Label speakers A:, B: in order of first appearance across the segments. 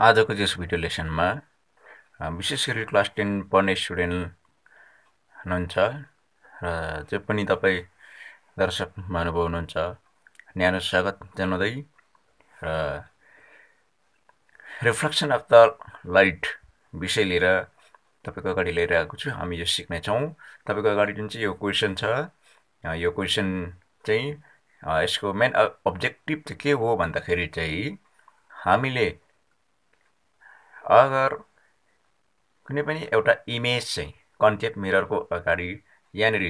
A: आजको यस भिडियो लेसनमा विशेष गरी क्लास टेन पढ्ने स्टुडेन्ट हुनुहुन्छ र जो पनि तपाईँ दर्शक महानुभव हुनुहुन्छ न्यानो स्वागत जनाउँदै र रिफ्लेक्सन अफ द लाइट विषय लिएर तपाईँको अगाडि लिएर आएको छु हामी यो सिक्नेछौँ तपाईँको अगाडि जुन चाहिँ यो क्वेसन छ यो क्वेसन चाहिँ यसको मेन अब्जेक्टिभ चाहिँ के हो भन्दाखेरि चाहिँ हामीले अगर कुनै पनि एउटा इमेज चाहिँ कन्टेप मिररको अगाडि यहाँनिर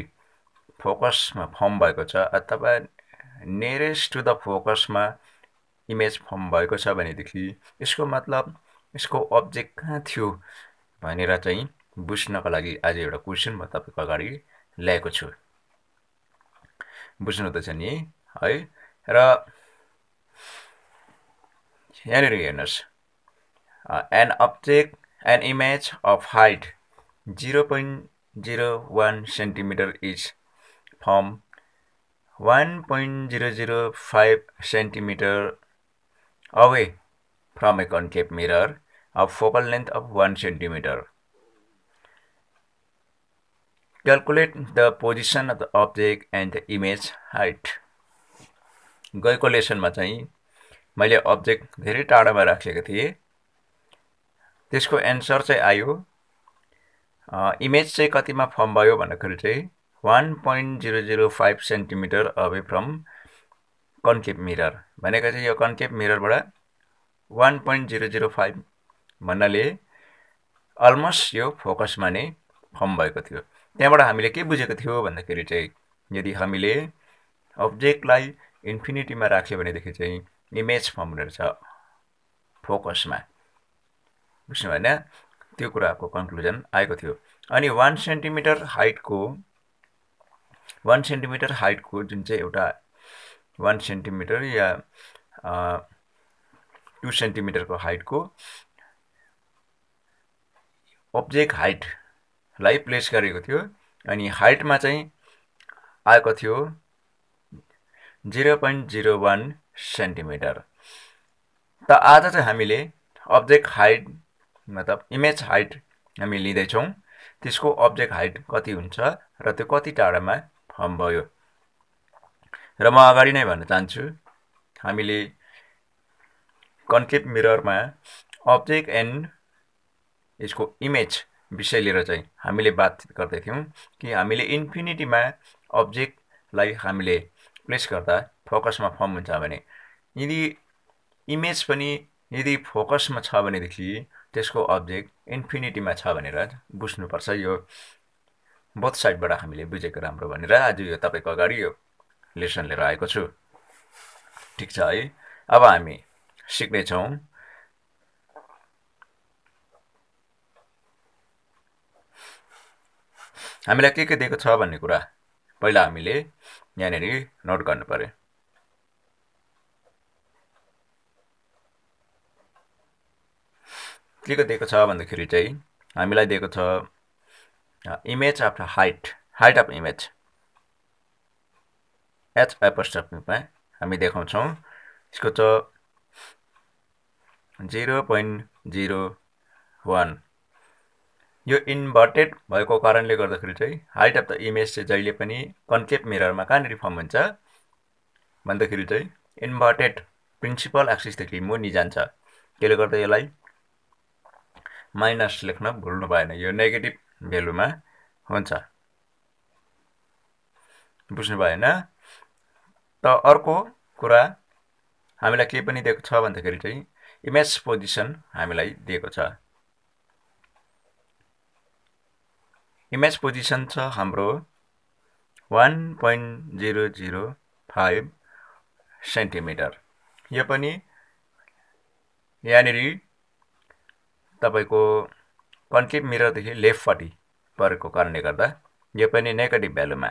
A: फोकसमा फर्म भएको छ अथवा नियरेस्ट टु द फोकसमा इमेज फर्म भएको छ भनेदेखि यसको मतलब यसको अब्जेक्ट कहाँ थियो भनेर चाहिँ बुझ्नको लागि आज एउटा क्वेसन म तपाईँको अगाडि ल्याएको छु बुझ्नु त छ नि है र यहाँनिर हेर्नुहोस् an object an image of height 0.01 cm is from 1.005 cm away from a concave mirror of focal length of 1 cm. Calculate the position of the object and the image height. ma लेसनमा चाहिँ object object धेरै ma राखेको थिएँ त्यसको answer चाहिँ आयो image चाहिँ कतिमा form भयो भन्दाखेरि चाहिँ one point zero zero five centimetre away from concave mirror भनेको चाहिँ यो कन्केप मिररबाट one point zero zero five भन्नाले अलमोस्ट यो फोकसमा नै फर्म भएको थियो त्यहाँबाट हामीले के बुझेको थियो भन्दाखेरि चाहिँ यदि हामीले अब्जेक्टलाई इन्फिनिटीमा राख्यो भनेदेखि चाहिँ इमेज फर्म रहेछ फोकसमा बुझ्नु होइन त्यो कुराको कन्क्लुजन आएको थियो अनि वान सेन्टिमिटर हाइटको वान सेन्टिमिटर हाइटको जुन चाहिँ एउटा वान सेन्टिमिटर या टु सेन्टिमिटरको हाइटको अब्जेक्ट हाइटलाई प्लेस गरेको थियो अनि हाइटमा चाहिँ आएको थियो zero point zero one centimetre त आज चाहिँ हामीले अब्जेक्ट हाइट मतलब इमेज हाइट हामी लिँदैछौँ त्यसको अब्जेक्ट हाइट कति हुन्छ र त्यो कति टाढामा फर्म भयो र म अगाडि नै भन्न चाहन्छु हामीले कन्केप मिररमा अब्जेक्ट एन्ड यसको इमेज विषय लिएर चाहिँ हामीले बातचित गर्दैथ्यौँ कि हामीले इन्फिनिटीमा अब्जेक्टलाई हामीले प्लेस गर्दा फोकसमा फर्म हुन्छ भने यदि इमेज पनि यदि फोकसमा छ भनेदेखि त्यसको अब्जेक्ट इन्फिनिटीमा छ भनेर बुझ्नुपर्छ यो बोथ साइडबाट हामीले बुझेको राम्रो भनेर आज यो तपाईँको अगाडि यो लेसन लिएर आएको छु ठिक छ है अब हामी सिक्नेछौँ हामीलाई के के दिएको छ भन्ने कुरा पहिला हामीले यहाँनिर नोट गर्नु पऱ्यो के को दिएको छ भन्दाखेरि चाहिँ हामीलाई दिएको छ image after height height of image H एपस्टपमा हामी देखाउँछौँ यसको छ जिरो पोइन्ट जिरो वान यो इन्भर्टेड भएको कारणले गर्दाखेरि चाहिँ हाइट अफ द इमेज चाहिँ जहिले पनि कन्केप मिररमा कहाँनिर फर्म हुन्छ भन्दाखेरि चाहिँ इन्भर्टेड प्रिन्सिपल एक्सिसदेखि मुनि जान्छ त्यसले गर्दा यसलाई माइनस लेख्न भुल्नु भएन यो नेगेटिभ भेल्युमा हुन्छ बुझ्नु भएन त अर्को कुरा हामीलाई के पनि दिएको छ भन्दाखेरि चाहिँ इमेज पोजिसन हामीलाई दिएको छ इमेज पोजिसन छ हाम्रो one point zero zero five centimetre यो पनि यहाँनिर तपाईँको कन्केभ मिररदेखि लेफ्टपट्टि परेको कारणले गर्दा यो पनि नेगेटिभ भ्यालुमा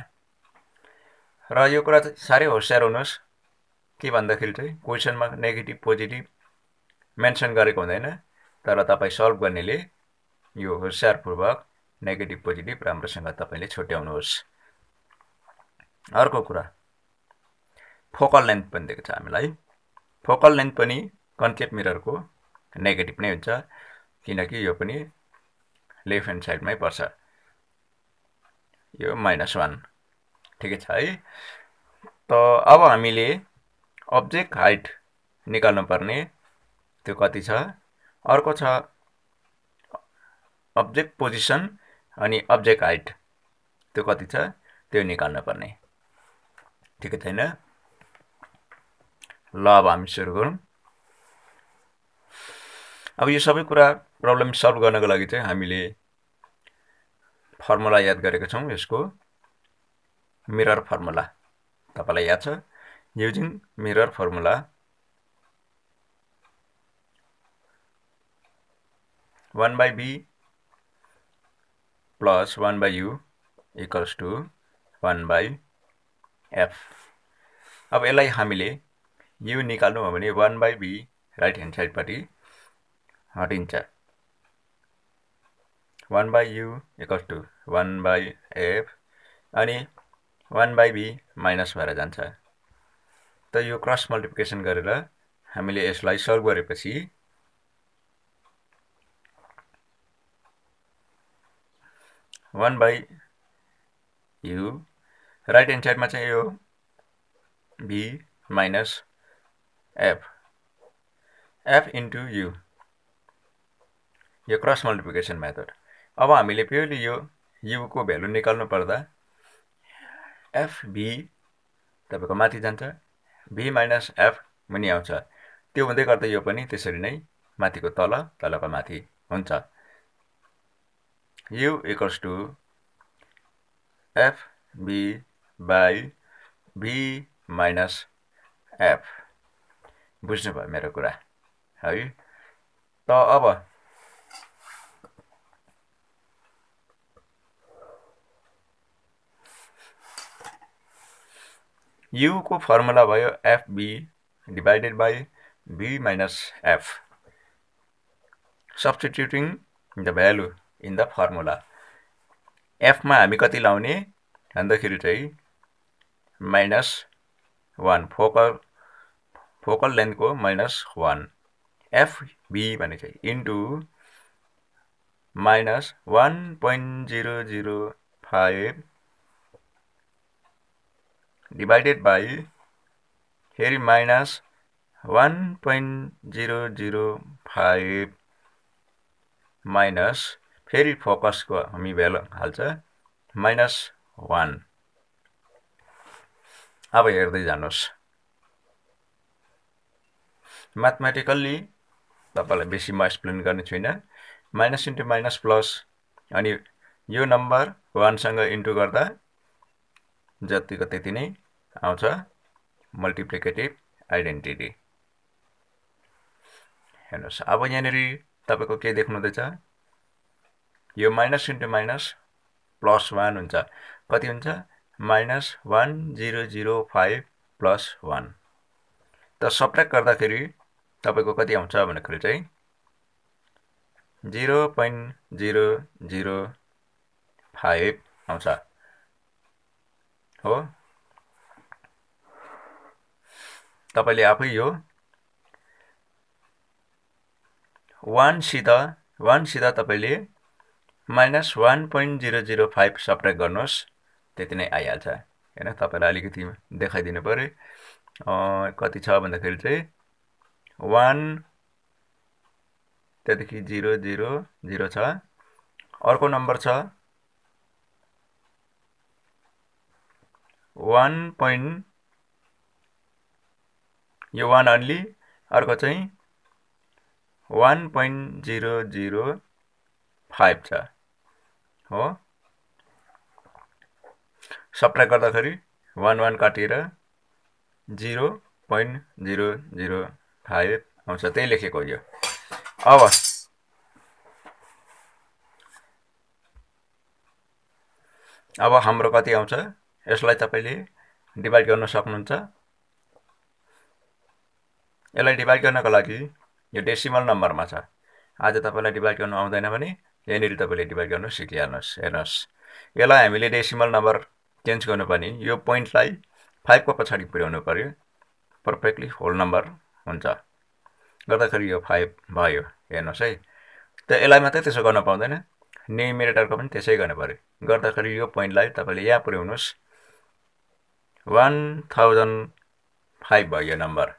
A: र यो कुरा चाहिँ साह्रै होसियार हुनुहोस् के भन्दाखेरि चाहिँ क्वेसनमा नेगेटिभ पोजिटिभ मेन्सन गरेको हुँदैन तर तपाईँ सल्भ गर्नेले यो होसियारपूर्वक नेगेटिभ पोजिटिभ राम्रोसँग तपाईँले छुट्याउनुहोस् अर्को कुरा फोकल लेन्थ पनि दिएको छ हामीलाई फोकल लेन्थ पनि कन्केप मिररको नेगेटिभ नै हुन्छ किनकि यो पनि लेफ्ट ह्यान्ड साइडमै पर्छ यो माइनस वान ठिकै छ है त अब हामीले अब्जेक्ट हाइट निकाल्नुपर्ने त्यो कति छ अर्को छ अब्जेक्ट पोजिसन अनि अब्जेक्ट हाइट त्यो कति छ त्यो निकाल्नुपर्ने ठिकै छैन ल अब हामी सुरु गरौँ अब यो सबै कुरा प्रब्लम सल्भ गर्नको लागि चाहिँ हामीले फर्मुला याद गरेको छौँ यसको मिरर फर्मुला तपाईँलाई याद छ using mirror formula one by V plus one by U equals to one by F अब यसलाई हामीले यु निकाल्नु हो भने one by V right hand साइडपट्टि हटिन्छ one by U equals to one by F अनि वान बाई बी माइनस भएर जान्छ त यो क्रस मल्टिप्लिकेसन गरेर हामीले यसलाई सल्भ गरेपछि one by U right hand साइडमा चाहिँ यो V minus F F into U यो क्रस मल्टिप्लिकेसन मेथड अब हामीले पहिले यो युको भ्यालु निकाल्नु पर्दा एफभी तपाईँको माथि जान्छ बी माइनस एफ मुनि आउँछ त्यो हुँदै गर्दा यो पनि त्यसरी नै माथिको तल तलको माथि हुन्छ U equals to F V by V minus F बुझ्नुभयो मेरो कुरा है त अब युको फर्मुला भयो F V divided by V minus F substituting the value in the formula एफमा हामी कति लाउने भन्दाखेरि चाहिँ माइनस वान फोकल फोकल लेन्थको माइनस वान एफबी भने चाहिँ into minus one point zero zero five divided by फेरि minus one point zero zero five minus फेरि फोकसको हामी भ्यालु हाल्छ माइनस वान अब हेर्दै जानुहोस् म्याथमेटिकल्ली तपाईँलाई बेसी म एक्सप्लेन गर्ने छुइनँ माइनस इन्टु माइनस प्लस अनि यो नम्बर वानसँग इन्टु गर्दा जतिको त्यति नै आउँछ मल्टिप्लिकेटिभ आइडेन्टिटी हेर्नुहोस् अब यहाँनिर तपाईँको के देख्नुहुँदैछ यो minus into minus plus one हुन्छ कति हुन्छ minus one zero zero five plus one त सप्रेक गर्दाखेरि तपाईँको कति आउँछ भन्दाखेरि चाहिँ zero point zero zero five आउँछ हो तपाईँले आफै यो वानसित वानसित तपाईँले minus one point zero zero five subtract गर्नुहोस् त्यति नै आइहाल्छ होइन तपाईँलाई अलिकति देखाइदिनु पऱ्यो कति छ भन्दाखेरि चाहिँ वान त्यहाँदेखि जिरो जिरो जिरो छ अर्को नम्बर छ वान पोइन्ट यो वान अन्ली अर्को चाहिँ one point zero zero five छ हो सप्लाई गर्दाखेरि वान वान काटेर zero point zero zero five आउँछ त्यही लेखेको यो अब अब हाम्रो कति आउँछ यसलाई तपाईँले डिभाइड गर्न सक्नुहुन्छ यसलाई डिभाइड गर्नको लागि यो डेसिमल नम्बरमा छ आज तपाईँलाई डिभाइड गर्नु आउँदैन भने यहाँनिर तपाईँले डिभाइड गर्नु सिकिहाल्नुहोस् हेर्नुहोस् यसलाई हामीले डेसिमल नम्बर चेन्ज गर्नु पनि यो पोइन्टलाई फाइभको पछाडि पुर्याउनु पऱ्यो पर्फेक्टली होल नम्बर हुन्छ गर्दाखेरि यो फाइभ भयो हेर्नुहोस् है त यसलाई मात्रै त्यसो गर्न पाउँदैन न्युमिरेटरको पनि त्यसै गर्नु पऱ्यो गर्दाखेरि यो पोइन्टलाई तपाईँले यहाँ पुर्याउनुहोस् वान थाउजन्ड फाइभ भयो यो नम्बर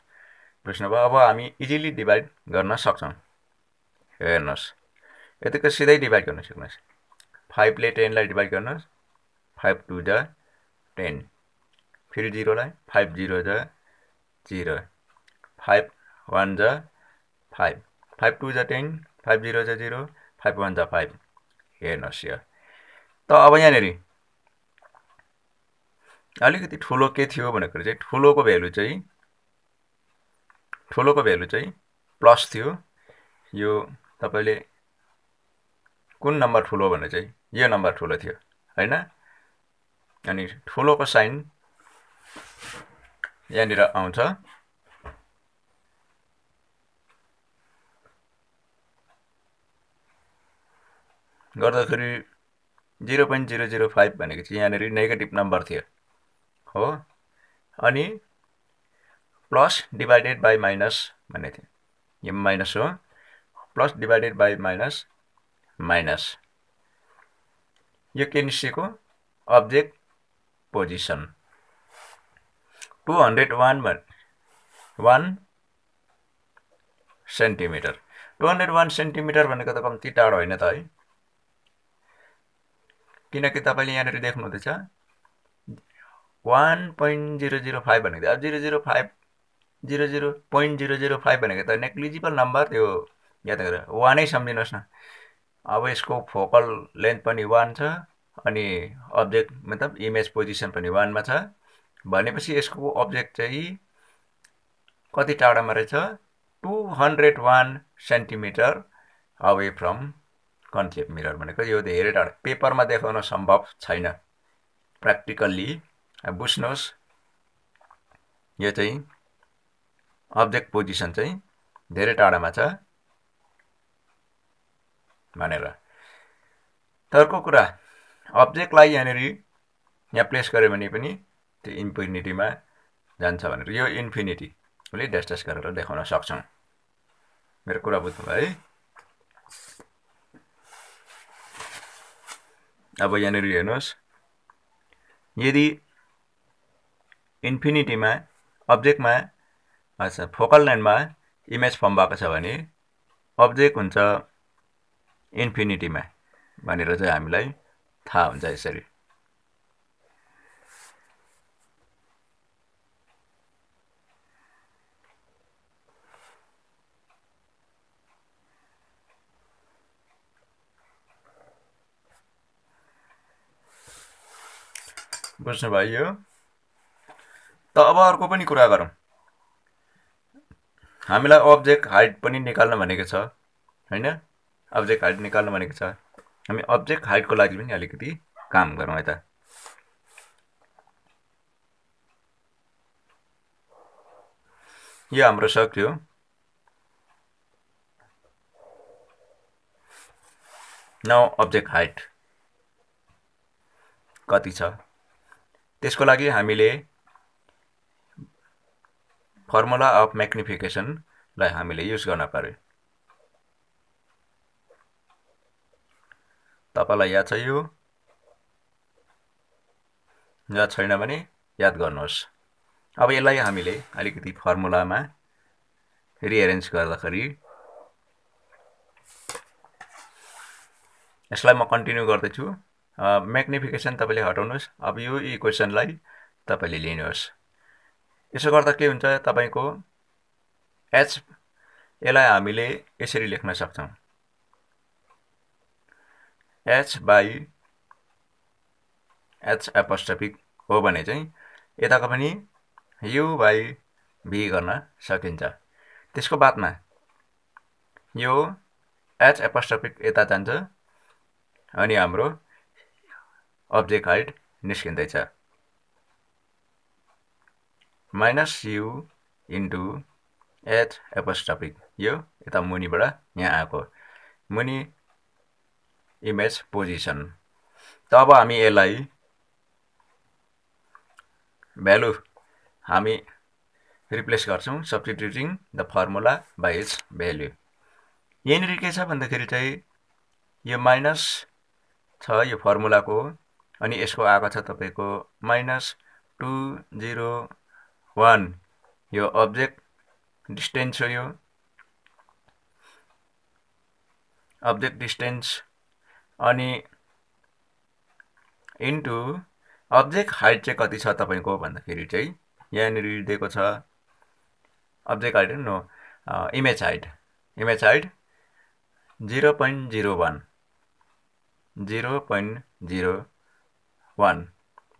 A: प्रश्न भयो अब हामी इजिली डिभाइड गर्न सक्छौँ हेर्नुहोस् यतिको सिधै डिभाइड गर्न सक्नुहोस् फाइभले टेनलाई डिभाइड गर्नुहोस् फाइभ टू जा टेन फेरि जिरोलाई फाइभ जिरो जा जिरो फाइभ वान जा फाइभ फाइभ टू जा टेन फाइभ जिरो जा जिरो फाइभ वान जा फाइभ हेर्नुहोस् यो त अब यहाँनिर अलिकति ठुलो के थियो भनेको चाहिँ ठुलोको भ्यालु चाहिँ ठुलोको भ्यालु चाहिँ प्लस थियो यो तपाईँले कुन नम्बर ठुलो भने चाहिँ यो नम्बर ठुलो थियो होइन अनि ठुलोको साइन यहाँनिर आउँछ गर्दाखेरि zero point zero zero five भनेको चाहिँ यहाँनिर नेगेटिभ नम्बर थियो हो अनि प्लस डिभाइडेड बाई माइनस भन्ने थिएँ यो माइनस हो plus divided by minus minus यो के निस्केको object position two hundred one one centimetre two hundred one centimetre भनेको त कम्ती टाढो होइन त है किनकि तपाईँले यहाँनिर देख्नुहुँदैछ one point zero zero five भनेको थियो अब zero zero five zero zero point zero zero five भनेको त नेग्लिजिबल नम्बर त्यो याद गरेर वानै सम्झिनुहोस् न अब यसको फोकल लेन्थ पनि वान छ अनि अब्जेक्ट मतलब इमेज पोजिसन पनि वानमा छ भनेपछि यसको अब्जेक्ट चाहिँ कति टाढामा रहेछ two hundred one centimetre away from concept mirror भनेको यो धेरै टाढा पेपरमा देखाउन सम्भव छैन प्र्याक्टिकल्ली बुझ्नुहोस् यो चाहिँ अब्जेक्ट पोजिसन चाहिँ धेरै टाढामा छ भनेर अर्को कुरा अब्जेक्टलाई यहाँनिर यहाँ प्लेस गऱ्यो भने पनि त्यो इन्फिनिटीमा जान्छ भनेर यो इन्फिनिटी उसले ड्यास गरेर देखाउन सक्छौँ मेरो कुरा बुझ्नुभयो है अब यहाँनिर हेर्नुहोस् यदि इन्फिनिटीमा अब्जेक्टमा अच्छा फोकल लेन्थमा इमेज फर्म भएको छ भने अब्जेक्ट हुन्छ इन्फिनिटीमा भनेर चाहिँ हामीलाई थाहा हुन्छ यसरी बुझ्नुभयो त अब अर्को पनि कुरा गरौँ हामीलाई अब्जेक्ट हाइट पनि निकाल्न भनेको छ होइन अब्जेक्ट हाइट निकाल्न भनेको छ हामी अब्जेक्ट हाइटको लागि पनि अलिकति काम गरौँ यता यो हाम्रो सक्यो न अब्जेक्ट हाइट कति छ त्यसको लागि हामीले फर्मुला अफ म्याग्निफिकेसनलाई हामीले युज गर्न पऱ्यो तपाईँलाई याद छ यो याद छैन भने याद गर्नुहोस् अब यसलाई हामीले अलिकति फर्मुलामा रिएरेन्ज गर्दाखेरि यसलाई म कन्टिन्यू गर्दैछु म्याग्निफिकेसन तपाईँले हटाउनुहोस् अब यो इक्वेसनलाई तपाईँले लिनुहोस् यसो गर्दा के हुन्छ तपाईँको एच यसलाई हामीले यसरी लेख्न सक्छौँ एच बाई एच एपोस्टपिक हो भने चाहिँ यताको पनि यु बाई भी गर्न सकिन्छ त्यसको बादमा यो एच एपोस्टपिक यता जान्छ अनि हाम्रो अब्जेक्ट हाइट निस्किँदैछ माइनस यु इन्टु एच एपोस्टपिक यो यता मुनिबाट यहाँ आएको मुनि इमेज पोजिसन त अब हामी यसलाई भ्यालु हामी रिप्लेस गर्छौँ substituting the formula by its value यहाँनिर के छ भन्दाखेरि चाहिँ यो माइनस छ यो फर्मुलाको अनि यसको आएको छ तपाईँको माइनस टु जिरो वान यो अब्जेक्ट डिस्टेन्स हो यो अब्जेक्ट डिस्टेन्स अनि इन्टु अब्जेक्ट हाइट चाहिँ कति छ तपाईँको भन्दाखेरि चाहिँ यहाँनिर दिएको छ object height no image height image height zero point zero one zero point zero one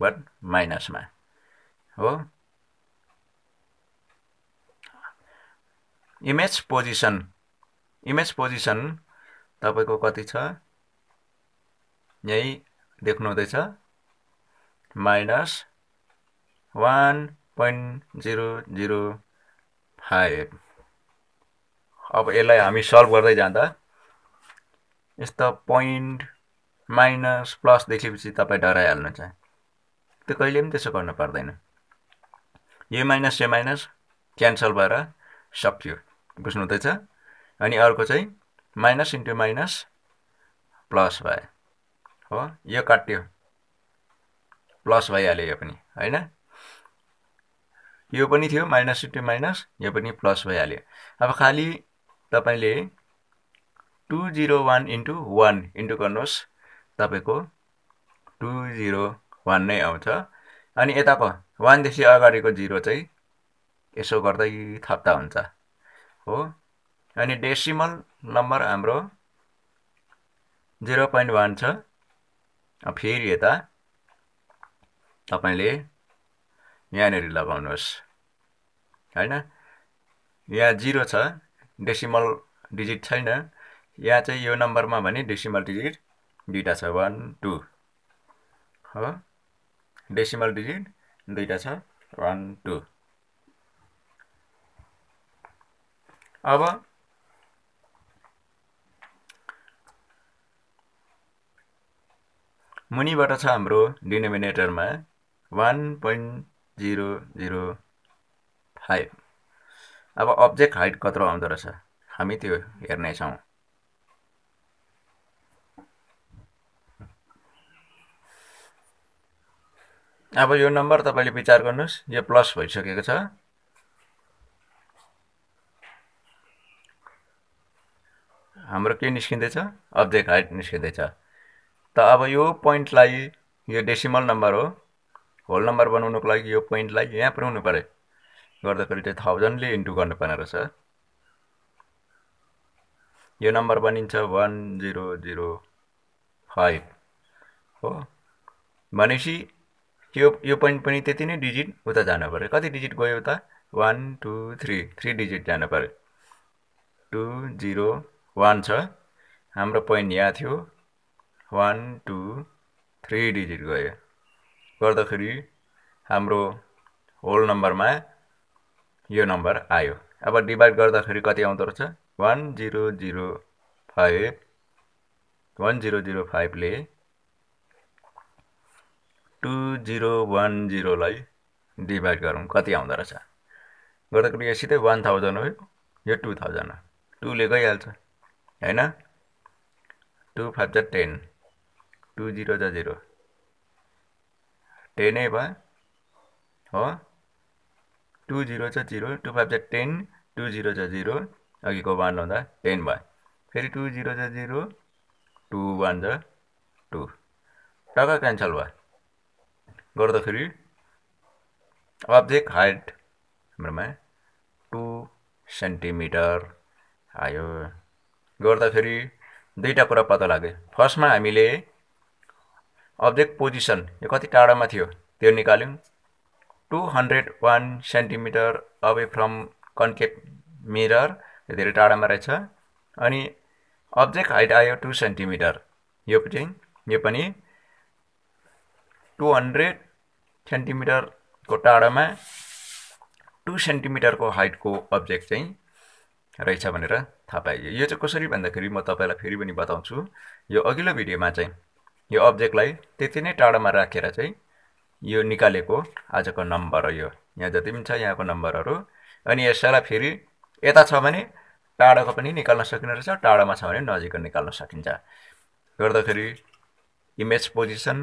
A: but माइनसमा हो इमेज पोजिसन इमेज पोजिसन तपाईँको कति छ यही देख्नुहुँदैछ minus one point zero zero five अब यसलाई हामी सल्भ गर्दै जाँदा यस्तो पोइन्ट माइनस प्लस देखेपछि तपाईँ डराइहाल्नुहुन्छ त्यो कहिले पनि त्यसो गर्नु पर्दैन यो माइनस यो माइनस क्यान्सल भएर सकियो बुझ्नुहुँदैछ अनि अर्को चाहिँ माइनस इन्टु माइनस प्लस भयो हो यो काट्यो प्लस भइहाल्यो यो पनि होइन यो पनि थियो माइनस इन्टु माइनस यो पनि प्लस भइहाल्यो अब खालि तपाईँले two zero one into one into गर्नुहोस् तपाईँको टु जिरो वान नै आउँछ अनि यताको वानदेखि अगाडिको जिरो चाहिँ यसो गर्दै थप्दा हुन्छ हो अनि डेसिमल नम्बर हाम्रो जिरो पोइन्ट वान छ फेरि यता तपाईँले यहाँनिर लगाउनुहोस् होइन यहाँ जिरो छ डेसिमल डिजिट छैन यहाँ चाहिँ यो नम्बरमा भने डेसिमल डिजिट दुइटा छ वान टू हो डेसिमल डिजिट दुइटा छ वान टू Aber मुनिबाट छ हाम्रो डिनोमिनेटरमा one point zero zero five अब अब्जेक्ट हाइट कत्रो आउँदो रहेछ हामी त्यो हेर्नेछौँ अब यो नम्बर तपाईँले विचार गर्नुहोस् यो प्लस भइसकेको छ हाम्रो के निस्किँदैछ अब्जेक्ट हाइट निस्किँदैछ त अब यो पोइन्टलाई यो डेसिमल नम्बर हो होल नम्बर बनाउनुको लागि यो पोइन्टलाई यहाँ पुऱ्याउनु पऱ्यो गर्दाखेरि त्यो थाउजन्डले इन्टु गर्नुपर्ने रहेछ यो नम्बर बनिन्छ वान जिरो जिरो फाइभ हो भनेपछि यो यो पोइन्ट पनि त्यति नै डिजिट उता जानु पऱ्यो कति डिजिट गयो त one two three three digit जानु पऱ्यो टू जिरो वान छ हाम्रो पोइन्ट यहाँ थियो वान टू थ्री डिजिट गयो गर्दाखेरि हाम्रो होल नम्बरमा यो नम्बर आयो अब डिभाइड गर्दाखेरि कति आउँदो रहेछ one zero zero five one zero zero फाइभले टु जिरो वान जिरोलाई डिभाइड गरौँ कति आउँदो रहेछ गर्दाखेरि यो सिधै वान थाउजन्ड हो यो टु थाउजन्ड हो टुले गइहाल्छ होइन टु फाइभ जा टेन टु जिरो जा जिरो टेनै भयो हो टु जिरो छ जिरो टु फाइभ जा टेन टु जिरो छ जिरो अघिको वान लाउँदा टेन भयो फेरि टु जिरो छ जिरो टु वान छ टु टक्क क्यान्सल भयो गर्दाखेरि अब्जेक्ट हाइट हाम्रोमा टु सेन्टिमिटर आयो गर्दाखेरि दुईवटा कुरा पत्ता लाग्यो फर्स्टमा हामीले अब्जेक्ट पोजिसन यो कति टाढामा थियो त्यो निकाल्यौँ two hundred one centimetre away from concave mirror यो धेरै टाढामा रहेछ अनि अब्जेक्ट हाइट आयो टु सेन्टिमिटर यो चाहिँ यो पनि टु हन्ड्रेड सेन्टिमिटरको टाढामा टु सेन्टिमिटरको हाइटको अब्जेक्ट चाहिँ रहेछ भनेर थाहा पाइयो यो चाहिँ कसरी भन्दाखेरि म तपाईँलाई फेरि पनि बताउँछु यो अघिल्लो भिडियोमा चाहिँ यो अब्जेक्टलाई त्यति नै टाढोमा राखेर चाहिँ यो निकालेको आजको नम्बर हो यो यहाँ जति पनि छ यहाँको नम्बरहरू अनि यसलाई फेरि यता छ भने टाढोको पनि निकाल्न सकिने रहेछ टाढोमा छ भने नजिकको निकाल्न सकिन्छ गर्दाखेरि इमेज पोजिसन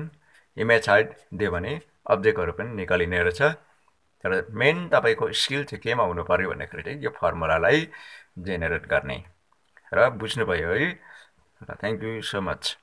A: इमेज हाइट दियो भने अब्जेक्टहरू पनि निकालिने रहेछ तर मेन तपाईँको स्किल चाहिँ केमा हुनु पऱ्यो भन्दाखेरि चाहिँ यो फर्मुलालाई जेनेरेट गर्ने र बुझ्नुभयो है थ्याङ्क यू सो मच